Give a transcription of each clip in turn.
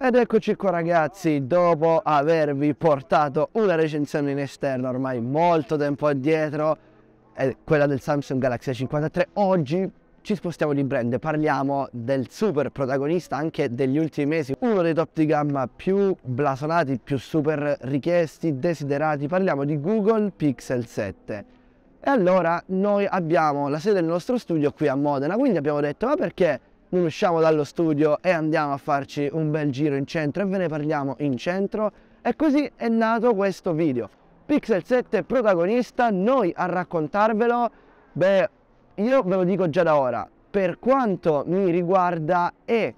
Ed eccoci qua ragazzi, dopo avervi portato una recensione in esterno ormai molto tempo addietro, quella del Samsung Galaxy 53, oggi ci spostiamo di brand, parliamo del super protagonista anche degli ultimi mesi, uno dei top di gamma più blasonati, più super richiesti, desiderati, parliamo di Google Pixel 7. E allora noi abbiamo la sede del nostro studio qui a Modena, quindi abbiamo detto ma perché non usciamo dallo studio e andiamo a farci un bel giro in centro e ve ne parliamo in centro e così è nato questo video Pixel 7 protagonista noi a raccontarvelo beh io ve lo dico già da ora per quanto mi riguarda è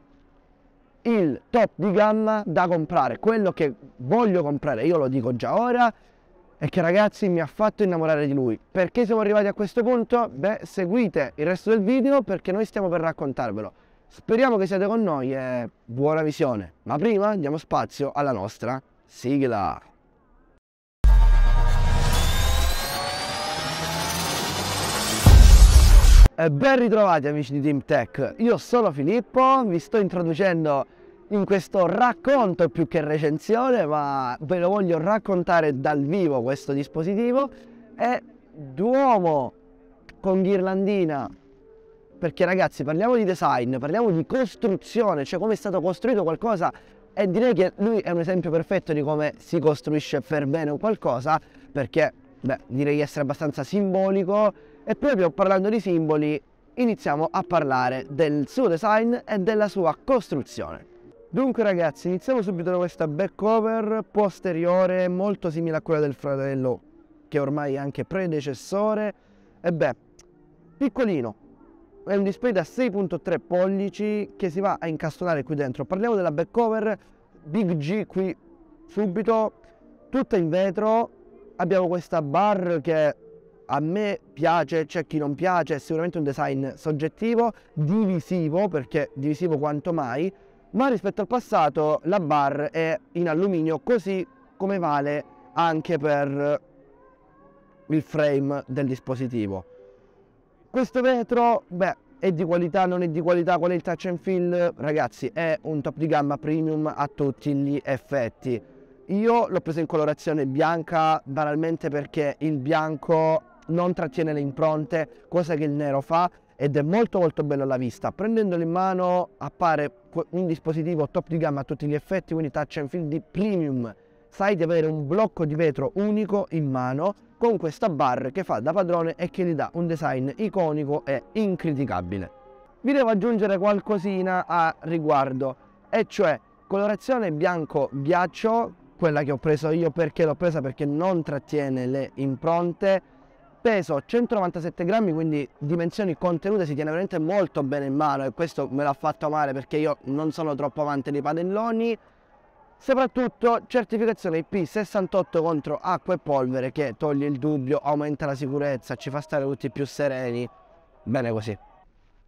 il top di gamma da comprare quello che voglio comprare io lo dico già ora e che ragazzi mi ha fatto innamorare di lui. Perché siamo arrivati a questo punto? Beh, seguite il resto del video perché noi stiamo per raccontarvelo. Speriamo che siate con noi e buona visione. Ma prima diamo spazio alla nostra sigla. E ben ritrovati amici di Team Tech, io sono Filippo, vi sto introducendo in questo racconto più che recensione, ma ve lo voglio raccontare dal vivo questo dispositivo, è Duomo con ghirlandina. Perché ragazzi parliamo di design, parliamo di costruzione, cioè come è stato costruito qualcosa e direi che lui è un esempio perfetto di come si costruisce per bene qualcosa perché beh, direi di essere abbastanza simbolico e proprio parlando di simboli iniziamo a parlare del suo design e della sua costruzione. Dunque ragazzi, iniziamo subito da questa back cover posteriore molto simile a quella del fratello, che ormai è anche predecessore. E beh, piccolino, è un display da 6.3 pollici che si va a incastonare qui dentro. Parliamo della back cover Big G qui subito, tutta in vetro. Abbiamo questa bar che a me piace, c'è chi non piace, è sicuramente un design soggettivo, divisivo, perché divisivo quanto mai ma rispetto al passato la bar è in alluminio così come vale anche per il frame del dispositivo. Questo vetro, beh, è di qualità, non è di qualità, qual è il touch and feel? Ragazzi, è un top di gamma premium a tutti gli effetti. Io l'ho preso in colorazione bianca banalmente perché il bianco non trattiene le impronte, cosa che il nero fa, ed è molto molto bello alla vista. Prendendolo in mano appare un dispositivo top di gamma a tutti gli effetti, quindi touch and feel di premium. Sai di avere un blocco di vetro unico in mano con questa bar che fa da padrone e che gli dà un design iconico e incriticabile. Vi devo aggiungere qualcosina a riguardo, e cioè colorazione bianco ghiaccio, quella che ho preso io perché l'ho presa perché non trattiene le impronte, peso 197 grammi quindi dimensioni contenute si tiene veramente molto bene in mano e questo me l'ha fatto male perché io non sono troppo amante dei padelloni soprattutto certificazione IP68 contro acqua e polvere che toglie il dubbio aumenta la sicurezza ci fa stare tutti più sereni bene così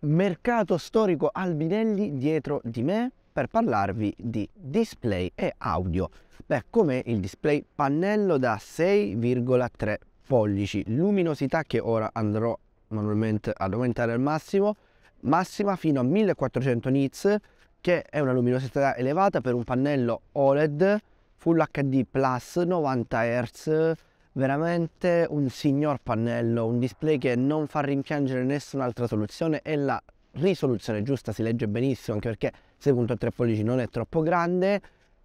mercato storico Albinelli dietro di me per parlarvi di display e audio beh come il display pannello da 6,3 pollici luminosità che ora andrò manualmente ad aumentare al massimo massima fino a 1400 nits che è una luminosità elevata per un pannello OLED Full HD Plus 90 Hz veramente un signor pannello un display che non fa rimpiangere nessun'altra soluzione e la risoluzione giusta si legge benissimo anche perché 6.3 pollici non è troppo grande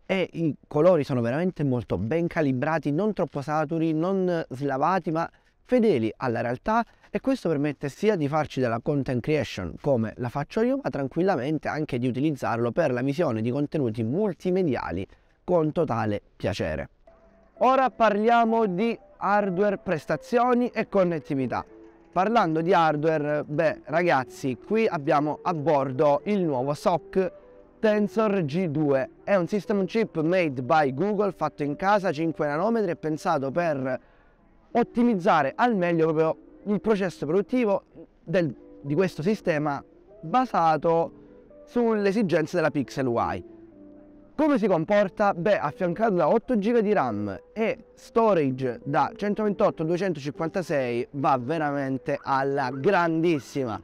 e i colori sono veramente molto ben calibrati, non troppo saturi, non slavati, ma fedeli alla realtà e questo permette sia di farci della content creation come la faccio io, ma tranquillamente anche di utilizzarlo per la visione di contenuti multimediali con totale piacere. Ora parliamo di hardware, prestazioni e connettività. Parlando di hardware, beh ragazzi, qui abbiamo a bordo il nuovo SOC Tensor G2 è un system chip made by Google fatto in casa 5 nanometri e pensato per ottimizzare al meglio proprio il processo produttivo del, di questo sistema basato sulle esigenze della Pixel Y. Come si comporta? Beh, affiancato da 8 GB di RAM e storage da 128 256 va veramente alla grandissima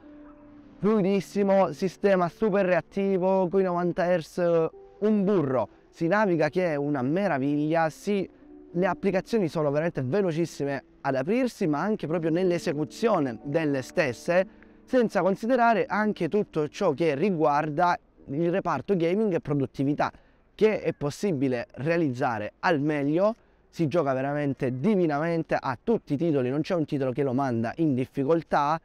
fluidissimo, sistema super reattivo, qui 90 Hz, un burro, si naviga che è una meraviglia, si, le applicazioni sono veramente velocissime ad aprirsi ma anche proprio nell'esecuzione delle stesse, senza considerare anche tutto ciò che riguarda il reparto gaming e produttività che è possibile realizzare al meglio si gioca veramente divinamente a tutti i titoli non c'è un titolo che lo manda in difficoltà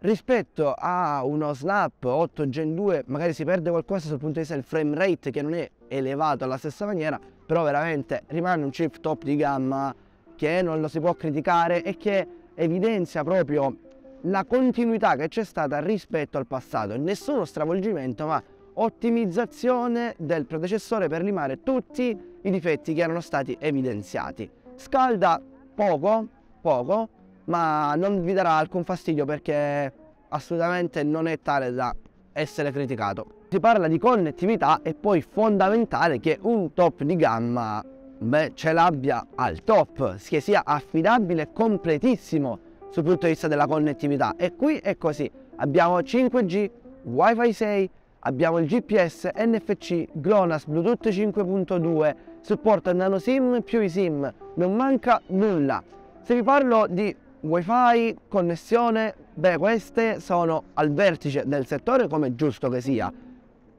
rispetto a uno Snap 8 Gen 2 magari si perde qualcosa dal punto di vista del frame rate che non è elevato alla stessa maniera però veramente rimane un chip top di gamma che non lo si può criticare e che evidenzia proprio la continuità che c'è stata rispetto al passato nessuno stravolgimento ma ottimizzazione del predecessore per limare tutti i difetti che erano stati evidenziati scalda poco poco ma non vi darà alcun fastidio perché assolutamente non è tale da essere criticato. Si parla di connettività e poi fondamentale che un top di gamma beh, ce l'abbia al top, che sia affidabile e completissimo sul punto di vista della connettività. E qui è così, abbiamo 5G, Wi-Fi 6, abbiamo il GPS, NFC, GLONASS, Bluetooth 5.2, supporto nano SIM più i SIM, non manca nulla. Se vi parlo di wifi, connessione, beh queste sono al vertice del settore come giusto che sia,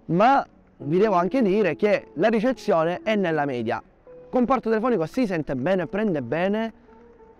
ma vi devo anche dire che la ricezione è nella media. Il comparto telefonico si sente bene, prende bene,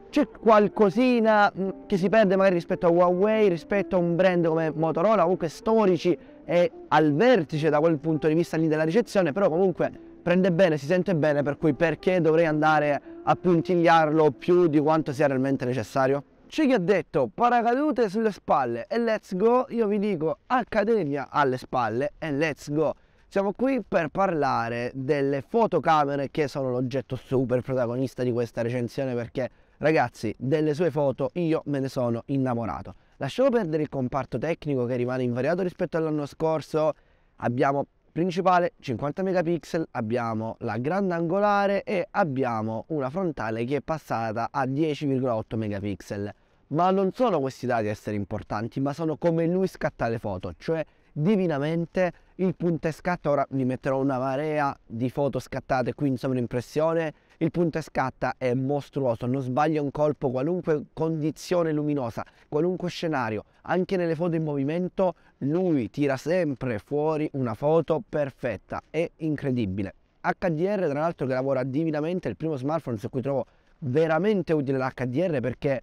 c'è qualcosina mm, che si perde magari rispetto a Huawei, rispetto a un brand come Motorola, comunque storici e al vertice da quel punto di vista lì della ricezione, però comunque prende bene, si sente bene, per cui perché dovrei andare a puntigliarlo più di quanto sia realmente necessario? C'è chi ha detto paracadute sulle spalle e let's go, io vi dico accademia alle spalle e let's go. Siamo qui per parlare delle fotocamere che sono l'oggetto super protagonista di questa recensione perché ragazzi delle sue foto io me ne sono innamorato. Lasciamo perdere il comparto tecnico che rimane invariato rispetto all'anno scorso, abbiamo principale 50 megapixel, abbiamo la grande angolare e abbiamo una frontale che è passata a 10,8 megapixel. Ma non sono questi dati a essere importanti, ma sono come lui scatta le foto, cioè divinamente il punto e scatta, ora vi metterò una marea di foto scattate qui in sovraimpressione, il punto e scatta è mostruoso, non sbaglia un colpo, qualunque condizione luminosa, qualunque scenario, anche nelle foto in movimento lui tira sempre fuori una foto perfetta, è incredibile. HDR tra l'altro che lavora divinamente, è il primo smartphone su cui trovo veramente utile l'HDR perché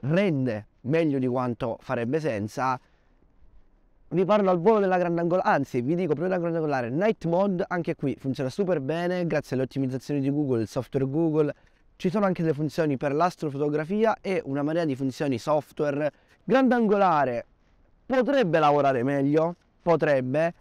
rende meglio di quanto farebbe senza. Vi parlo al volo della grandangolare, anzi vi dico prima della grandangolare, Night Mode anche qui funziona super bene grazie alle ottimizzazioni di Google, il software Google, ci sono anche delle funzioni per l'astrofotografia e una marea di funzioni software. Grandangolare potrebbe lavorare meglio, potrebbe,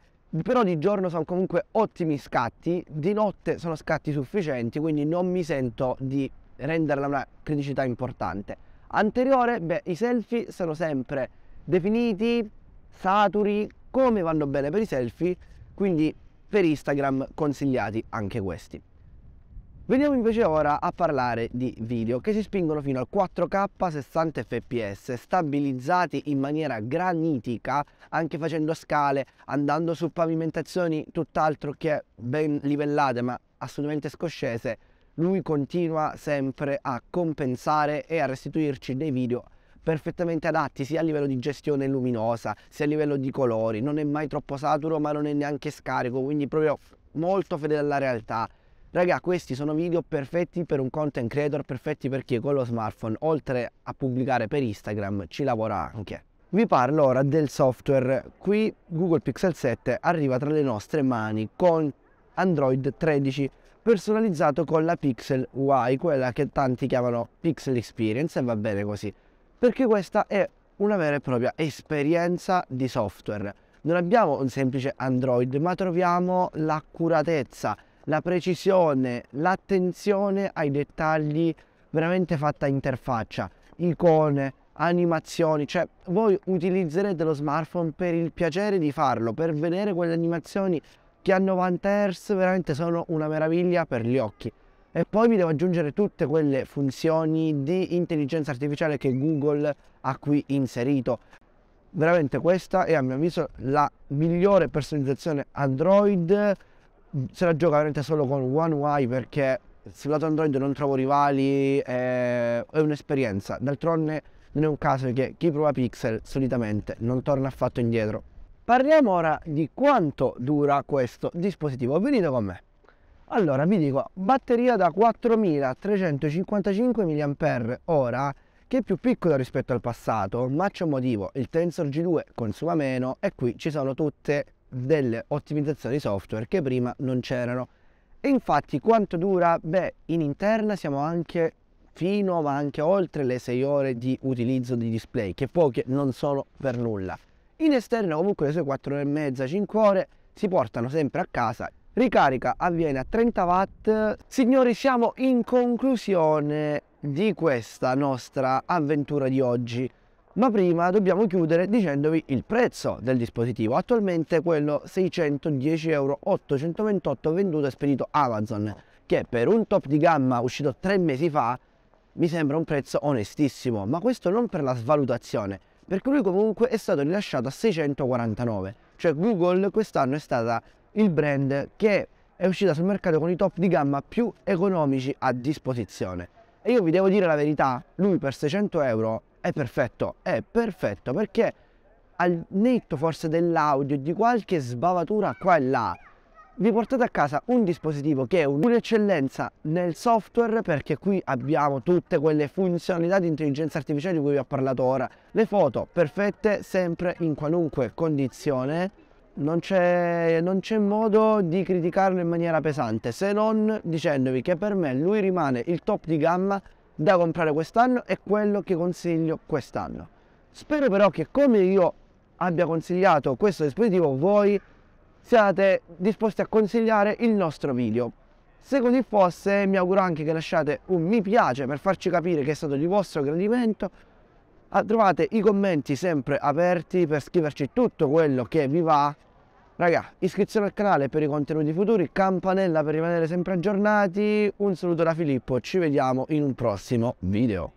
però di giorno sono comunque ottimi scatti, di notte sono scatti sufficienti, quindi non mi sento di renderla una criticità importante. Anteriore, beh, i selfie sono sempre definiti, saturi, come vanno bene per i selfie, quindi per Instagram consigliati anche questi. Veniamo invece ora a parlare di video che si spingono fino al 4K 60 fps, stabilizzati in maniera granitica, anche facendo scale, andando su pavimentazioni tutt'altro che ben livellate ma assolutamente scoscese, lui continua sempre a compensare e a restituirci dei video perfettamente adatti sia a livello di gestione luminosa sia a livello di colori non è mai troppo saturo ma non è neanche scarico quindi proprio molto fedele alla realtà Raga, questi sono video perfetti per un content creator, perfetti per chi con lo smartphone, oltre a pubblicare per Instagram, ci lavora anche. Vi parlo ora del software. Qui Google Pixel 7 arriva tra le nostre mani con Android 13 personalizzato con la Pixel Y, quella che tanti chiamano Pixel Experience e va bene così, perché questa è una vera e propria esperienza di software. Non abbiamo un semplice Android, ma troviamo l'accuratezza la precisione, l'attenzione ai dettagli veramente fatta interfaccia, icone, animazioni, cioè voi utilizzerete lo smartphone per il piacere di farlo, per vedere quelle animazioni che a 90 Hz veramente sono una meraviglia per gli occhi. E poi vi devo aggiungere tutte quelle funzioni di intelligenza artificiale che Google ha qui inserito. Veramente questa è a mio avviso la migliore personalizzazione Android Mm, se la gioca veramente solo con One UI perché sul lato Android non trovo rivali, è, è un'esperienza. D'altronde non è un caso che chi prova Pixel solitamente non torna affatto indietro. Parliamo ora di quanto dura questo dispositivo, venite con me. Allora vi dico, batteria da 4355 mAh, che è più piccola rispetto al passato, ma c'è un motivo, il Tensor G2 consuma meno e qui ci sono tutte delle ottimizzazioni software che prima non c'erano. E infatti quanto dura? Beh, in interna siamo anche fino ma anche oltre le 6 ore di utilizzo di display, che poche non sono per nulla. In esterna comunque le sue 4 ore e mezza, 5 ore si portano sempre a casa. Ricarica avviene a 30 watt. Signori, siamo in conclusione di questa nostra avventura di oggi ma prima dobbiamo chiudere dicendovi il prezzo del dispositivo attualmente quello 610 euro 828 venduto e spedito Amazon che per un top di gamma uscito tre mesi fa mi sembra un prezzo onestissimo ma questo non per la svalutazione perché lui comunque è stato rilasciato a 649 cioè Google quest'anno è stata il brand che è uscita sul mercato con i top di gamma più economici a disposizione e io vi devo dire la verità lui per 600 euro è perfetto, è perfetto perché al netto forse dell'audio, di qualche sbavatura qua e là, vi portate a casa un dispositivo che è un'eccellenza nel software perché qui abbiamo tutte quelle funzionalità di intelligenza artificiale di cui vi ho parlato ora. Le foto perfette sempre in qualunque condizione. Non c'è, modo di criticarlo in maniera pesante se non dicendovi che per me lui rimane il top di gamma da comprare quest'anno e quello che consiglio quest'anno. Spero però che come io abbia consigliato questo dispositivo voi siate disposti a consigliare il nostro video. Se così fosse mi auguro anche che lasciate un mi piace per farci capire che è stato di vostro gradimento. Ah, trovate i commenti sempre aperti per scriverci tutto quello che vi va Raga, iscrizione al canale per i contenuti futuri, campanella per rimanere sempre aggiornati. Un saluto da Filippo, ci vediamo in un prossimo video.